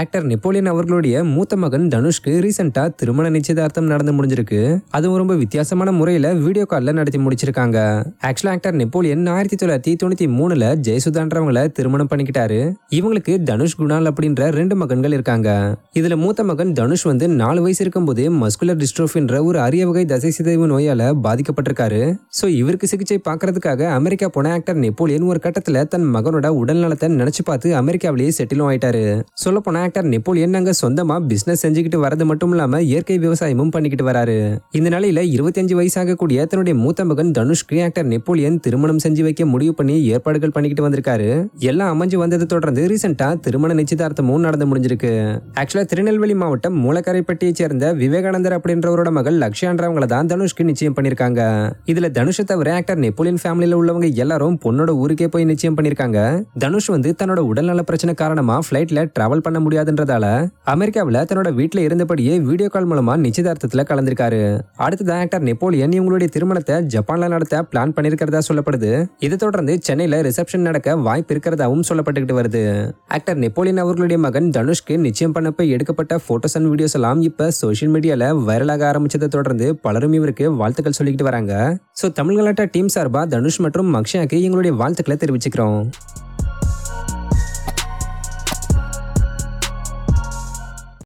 actor Napoleon அவர்களுடைய மூத்த மகன் தனுஷ்க்கு ரீசெண்டா திருமண நிச்சயதார்த்தம் நடந்து முடிஞ்சிருக்கு அதுவும் ரொம்ப வித்தியாசமான முறையில வீடியோ காலில் நடத்தி முடிச்சிருக்காங்க ஆக்சுவலா ஆக்டர் நெப்போலியன் ஆயிரத்தி தொள்ளாயிரத்தி தொண்ணூத்தி மூணுல ஜெயசுதான்றவங்கள திருமணம் பண்ணிக்கிட்டாரு இவங்களுக்கு தனுஷ் குணால் அப்படின்ற ரெண்டு மகன்கள் இருக்காங்க இதுல மூத்த மகன் தனுஷ் வந்து நாலு வயசு இருக்கும்போதே மஸ்குலர் டிஸ்ட்ரோஃபின்ற ஒரு அரிய வகை தசை சிதைவு நோயால பாதிக்கப்பட்டிருக்காரு ஸோ இவருக்கு சிகிச்சை பார்க்கறதுக்காக அமெரிக்கா போன ஆக்டர் நெப்போலியன் ஒரு கட்டத்துல தன் மகனோட உடல் நலத்தை நினைச்சு பார்த்து அமெரிக்காவிலேயே செட்டிலும் ஆயிட்டாரு சொல்ல போனா மேட்டர் நெப்போலியன் அங்க சொந்தமா பிசினஸ் செஞ்சுக்கிட்டு வரது மட்டும் இல்லாம இயற்கை விவசாயமும் பண்ணிக்கிட்டு வராரு இந்த நிலையில இருபத்தஞ்சு கூடிய தன்னுடைய மூத்த மகன் தனுஷ் ஆக்டர் நெப்போலியன் திருமணம் செஞ்சு வைக்க முடிவு பண்ணி ஏற்பாடுகள் பண்ணிக்கிட்டு வந்திருக்காரு எல்லாம் அமைஞ்சு வந்ததை தொடர்ந்து ரீசெண்டா திருமண நிச்சயதார்த்தமும் நடந்து முடிஞ்சிருக்கு ஆக்சுவலா திருநெல்வேலி மாவட்டம் மூலக்கரைப்பட்டியை சேர்ந்த விவேகானந்தர் அப்படின்றவரோட மகள் லக்ஷான்றவங்களை தான் தனுஷ்க்கு நிச்சயம் பண்ணிருக்காங்க இதுல தனுஷ தவிர ஆக்டர் நெப்போலியன் ஃபேமிலியில உள்ளவங்க எல்லாரும் பொண்ணோட ஊருக்கே போய் நிச்சயம் பண்ணிருக்காங்க தனுஷ் வந்து தன்னோட உடல்நல பிரச்சனை காரணமா பிளைட்ல டிராவல் பண்ண முடியாது முடியாதுன்றதால அமெரிக்காவில் தன்னோட வீட்டில் இருந்தபடியே வீடியோ கால் மூலமா நிச்சயதார்த்தத்தில் கலந்திருக்காரு அடுத்ததான் ஆக்டர் நெப்போலியன் இவங்களுடைய திருமணத்தை ஜப்பான்ல நடத்த பிளான் பண்ணிருக்கிறதா சொல்லப்படுது இதை தொடர்ந்து சென்னையில் ரிசப்ஷன் நடக்க வாய்ப்பு இருக்கிறதாவும் சொல்லப்பட்டுக்கிட்டு வருது ஆக்டர் நெப்போலியன் அவர்களுடைய மகன் தனுஷ்க்கு நிச்சயம் பண்ணப்ப எடுக்கப்பட்ட போட்டோஸ் அண்ட் வீடியோஸ் எல்லாம் இப்போ சோஷியல் மீடியால வைரலாக ஆரம்பிச்சதை தொடர்ந்து பலரும் இவருக்கு வாழ்த்துக்கள் சொல்லிக்கிட்டு வராங்க ஸோ தமிழ்நாட்டா டீம் சார்பாக தனுஷ் மற்றும் மக்ஷாக்கு எங்களுடைய வாழ்த்துக்களை தெரிவிச்சுக்கிறோம்